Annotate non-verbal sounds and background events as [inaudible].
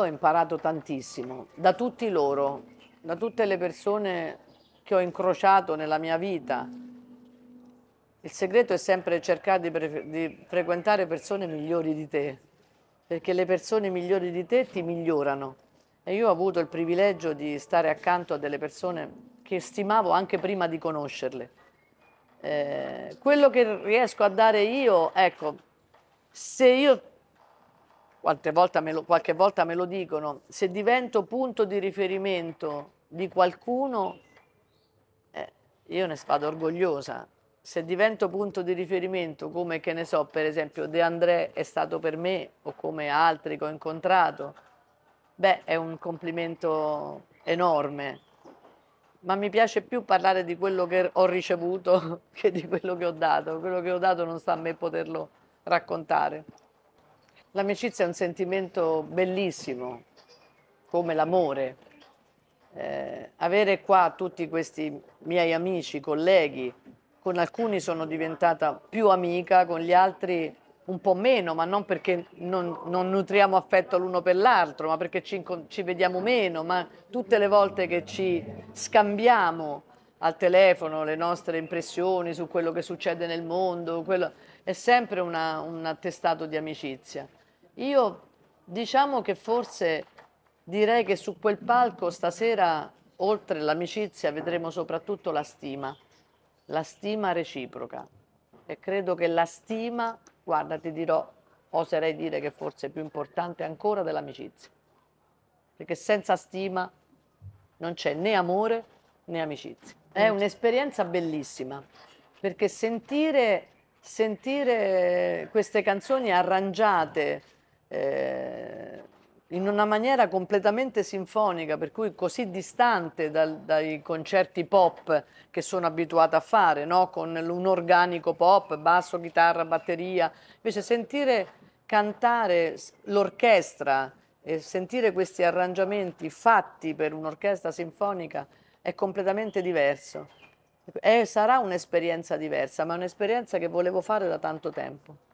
ho imparato tantissimo da tutti loro, da tutte le persone che ho incrociato nella mia vita. Il segreto è sempre cercare di, pre di frequentare persone migliori di te, perché le persone migliori di te ti migliorano. E io ho avuto il privilegio di stare accanto a delle persone che stimavo anche prima di conoscerle. Eh, quello che riesco a dare io, ecco, se io volta lo, qualche volta me lo dicono, se divento punto di riferimento di qualcuno, eh, io ne spado orgogliosa. Se divento punto di riferimento, come che ne so, per esempio De André è stato per me o come altri che ho incontrato, beh, è un complimento enorme. Ma mi piace più parlare di quello che ho ricevuto [laughs] che di quello che ho dato. Quello che ho dato non sta a me poterlo raccontare. L'amicizia è un sentimento bellissimo, come l'amore. Eh, avere qua tutti questi miei amici, colleghi, con alcuni sono diventata più amica, con gli altri un po' meno, ma non perché non, non nutriamo affetto l'uno per l'altro, ma perché ci, ci vediamo meno, ma tutte le volte che ci scambiamo al telefono le nostre impressioni su quello che succede nel mondo, quello, è sempre una, un attestato di amicizia. Io diciamo che forse direi che su quel palco stasera, oltre l'amicizia, vedremo soprattutto la stima, la stima reciproca. E credo che la stima, guarda, ti dirò, oserei dire che forse è più importante ancora dell'amicizia. Perché senza stima non c'è né amore né amicizia. È un'esperienza bellissima, perché sentire, sentire queste canzoni arrangiate, eh, in una maniera completamente sinfonica, per cui così distante dal, dai concerti pop che sono abituata a fare, no? con un organico pop, basso, chitarra, batteria. Invece sentire cantare l'orchestra e sentire questi arrangiamenti fatti per un'orchestra sinfonica è completamente diverso. E sarà un'esperienza diversa, ma è un'esperienza che volevo fare da tanto tempo.